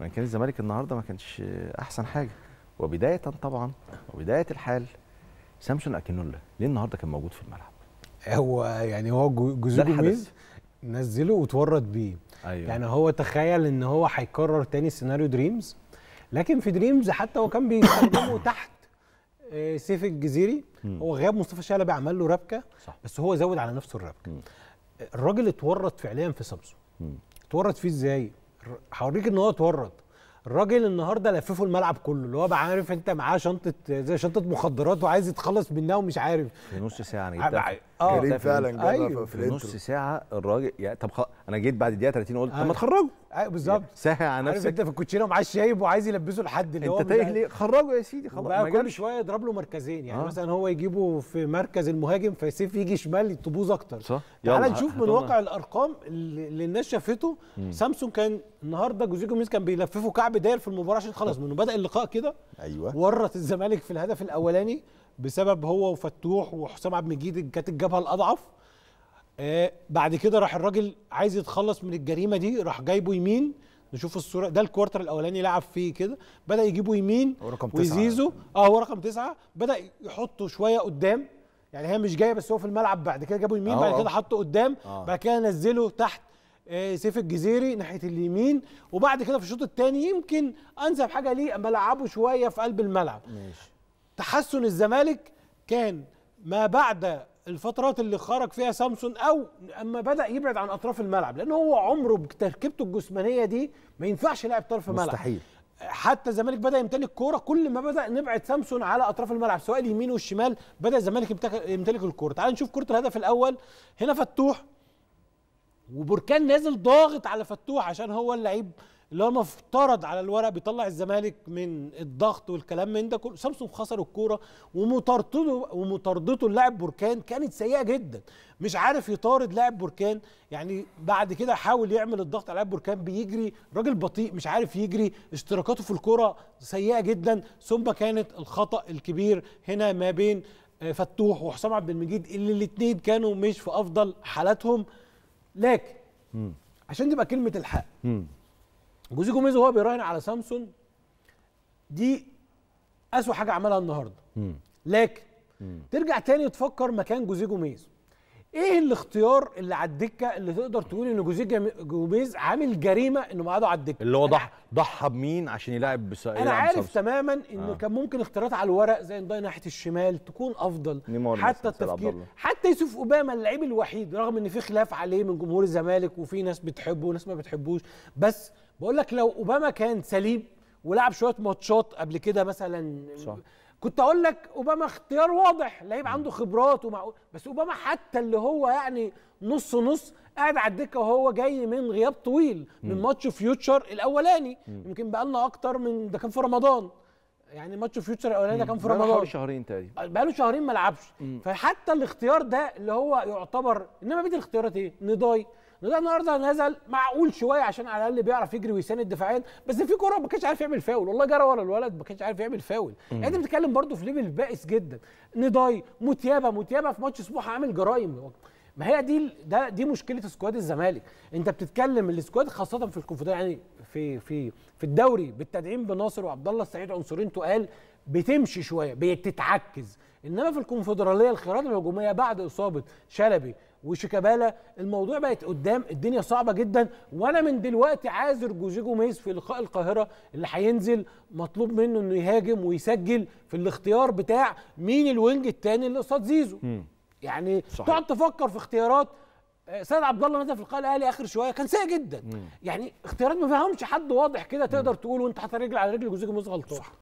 وان كان الزمالك النهارده ما كانش احسن حاجه وبدايه طبعا وبدايه الحال سامسون اكينولا ليه النهارده كان موجود في الملعب؟ هو يعني هو جوزوجو مين نزله وتورط بيه أيوة. يعني هو تخيل ان هو هيكرر تاني سيناريو دريمز لكن في دريمز حتى هو كان بيستخدمه تحت آه، سيف الجزيري هو غاب مصطفى شلبي عمل له ربكه صح. بس هو زود على نفسه الربكه آه، الراجل اتورط فعليا في سامسون اتورط فيه ازاي؟ هوريك ان هو اتورط الراجل النهارده لففه الملعب كله اللي هو بقى عارف انت معاه شنطه زي شنطه مخدرات وعايز يتخلص منها ومش عارف في نص ساعه انا جيت اه فعلا جابها أيوه. في, في نص ساعه الراجل يعني طب خ... انا جيت بعد الدقيقه 30 قلت طب ما آه. تخرجوا ايوه بالظبط يعني سهل على نفسك انت في الكوتشينه ومعاه الشايب وعايز يلبسه لحد اللي انت تايه ليه خرجه يا سيدي خلاص بقى كل شويه يضرب له مركزين يعني آه. مثلا هو يجيبه في مركز المهاجم فيسيف يجي شمال تبوظ اكتر صح تعال نشوف من واقع الارقام اللي الناس شافته سامسونج كان النهارده جوزيه جوميز كان بيلففه كعب داير في المباراه عشان خلاص منه بدا اللقاء كده ايوه ورط الزمالك في الهدف الاولاني بسبب هو وفتوح وحسام عبد المجيد كانت الجبهه الاضعف آه، بعد كده راح الراجل عايز يتخلص من الجريمه دي راح جايبه يمين نشوف الصوره ده الكوارتر الاولاني لعب فيه كده بدا يجيبه يمين ورقم وزيزو اه هو رقم تسعه بدا يحطه شويه قدام يعني هي مش جايه بس هو في الملعب بعد كده جابه يمين بعد كده حطه قدام آه. بعد كده نزله تحت آه سيف الجزيري ناحيه اليمين وبعد كده في الشوط الثاني يمكن انسب حاجه ليه اما لعبه شويه في قلب الملعب ماشي تحسن الزمالك كان ما بعد الفترات اللي خرج فيها سامسون او اما بدا يبعد عن اطراف الملعب لان هو عمره بتركيبته الجسمانيه دي ما ينفعش لاعب طرف ملعب مستحيل حتى الزمالك بدا يمتلك كوره كل ما بدا نبعد سامسون على اطراف الملعب سواء اليمين والشمال بدا الزمالك يمتلك الكوره تعال نشوف كره الهدف الاول هنا فتوح وبركان نازل ضاغط على فتوح عشان هو اللعيب اللي هو مفترض على الورق بيطلع الزمالك من الضغط والكلام من ده كله سامسونج خسر الكوره ومطاردته ومطاردته اللاعب بركان كانت سيئه جدا مش عارف يطارد لاعب بركان يعني بعد كده حاول يعمل الضغط على لاعب بركان بيجري راجل بطيء مش عارف يجري اشتراكاته في الكوره سيئه جدا ثم كانت الخطا الكبير هنا ما بين آه، فتوح وحسام عبد المجيد اللي الاثنين كانوا مش في افضل حالاتهم لكن عشان تبقى كلمه الحق جوزي جوميز وهو بيراهن على سامسون دي اسوء حاجه عملها النهارده لكن ترجع تاني تفكر مكان جوزي جوميز ايه الاختيار اللي على الدكه اللي تقدر تقول ان جوزيه جوميز عامل جريمه انه ميعاده على الدكه اللي هو ضحى ضحى بمين عشان يلاعب بس انا عارف صلصة. تماما ان آه. كان ممكن اختيارات على الورق زي انضاي ناحيه الشمال تكون افضل حتى التفكير حتى يوسف اوباما اللعيب الوحيد رغم ان في خلاف عليه من جمهور الزمالك وفي ناس بتحبه وناس ما بتحبوش بس بقول لك لو اوباما كان سليم ولعب شويه ماتشات قبل كده مثلا صح. كنت اقول لك اوباما اختيار واضح لعيب عنده خبرات ومعقول بس اوباما حتى اللي هو يعني نص نص قاعد على الدكه وهو جاي من غياب طويل من ماتش فيوتشر الاولاني يمكن بقى لنا اكتر من ده كان في رمضان يعني ماتش فيوتشر الاولاني ده كان في رمضان بقاله شهرين تقريبا آه، بقاله شهرين ما لعبش فحتى الاختيار ده اللي هو يعتبر انما بيت الاختيارات ايه؟ نضاي ده النهارده نزل معقول شويه عشان على الاقل بيعرف يجري ويساند دفاعيا بس في كوره ما كانش عارف يعمل فاول والله جرى ورا الولد ما كانش عارف يعمل فاول يعني انت بتتكلم برده في ليفل بائس جدا نضاي متيابه متيابه في ماتش سموحه عامل جرايم ما هي دي ده دي مشكله سكواد الزمالك انت بتتكلم السكواد خاصه في الكونفدراليه يعني في في في الدوري بالتدعيم بناصر وعبد الله السعيد عنصرين تقال بتمشي شويه بتتعكز انما في الكونفدراليه الخيارات الهجوميه بعد اصابه شلبي وشيكابالا الموضوع بقت قدام الدنيا صعبه جدا وانا من دلوقتي عاذر جوزيه جوميز في لقاء القاهره اللي هينزل مطلوب منه انه يهاجم ويسجل في الاختيار بتاع مين الوينج الثاني اللي قصاد زيزو مم. يعني تقعد تفكر في اختيارات آه، سيد عبد الله نزل في القاهره الاهلي اخر شويه كان سيء جدا مم. يعني اختيارات ما فيهمش حد واضح كده تقدر تقول وانت حاطط رجل على رجل جوزيه جوميز غلطان